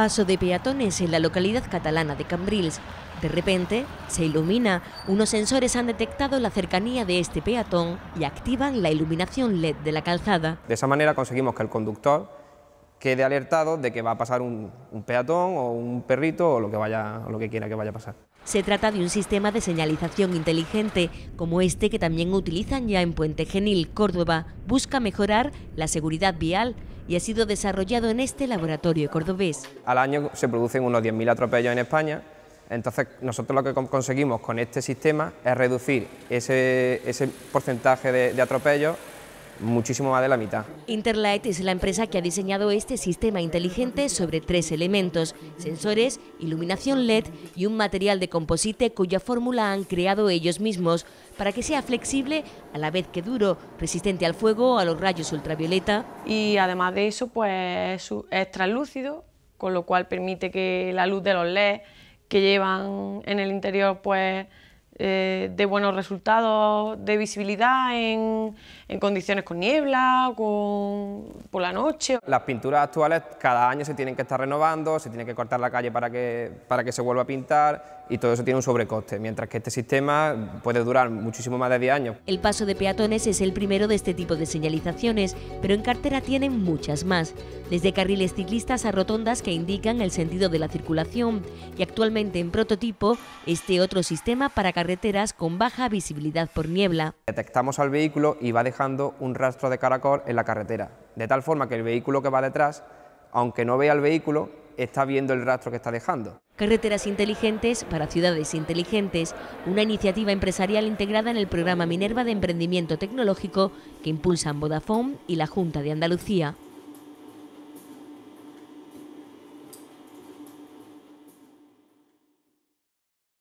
paso de peatones en la localidad catalana de Cambrils. De repente, se ilumina. Unos sensores han detectado la cercanía de este peatón y activan la iluminación LED de la calzada. De esa manera conseguimos que el conductor quede alertado de que va a pasar un, peatón o un perrito o lo que, vaya, o lo que quiera que vaya a pasar. Se trata de un sistema de señalización inteligente, como este que también utilizan ya en Puente Genil, Córdoba. Busca mejorar la seguridad vial y ha sido desarrollado en este laboratorio cordobés. Al año se producen unos 10.000 atropellos en España, entonces nosotros lo que conseguimos con este sistema es reducir ese, porcentaje de atropellos muchísimo más de la mitad. Interlight es la empresa que ha diseñado este sistema inteligente sobre tres elementos, sensores, iluminación LED y un material de composite cuya fórmula han creado ellos mismos para que sea flexible a la vez que duro, resistente al fuego, a los rayos ultravioleta. Y además de eso, pues es translúcido, con lo cual permite que la luz de los LED que llevan en el interior pues eh, de buenos resultados de visibilidad en, condiciones con niebla, con, por la noche. Las pinturas actuales cada año se tienen que estar renovando, se tiene que cortar la calle para que, para que se vuelva a pintar y todo eso tiene un sobrecoste, mientras que este sistema puede durar muchísimo más de 10 años. El paso de peatones es el primero de este tipo de señalizaciones, pero en cartera tienen muchas más, desde carriles ciclistas a rotondas que indican el sentido de la circulación y actualmente en prototipo este otro sistema para carreteras carreteras con baja visibilidad por niebla. Detectamos al vehículo y va dejando un rastro de caracol en la carretera, de tal forma que el vehículo que va detrás, aunque no vea el vehículo, está viendo el rastro que está dejando. Carreteras inteligentes para ciudades inteligentes, una iniciativa empresarial integrada en el programa Minerva de Emprendimiento Tecnológico que impulsan Vodafone y la Junta de Andalucía.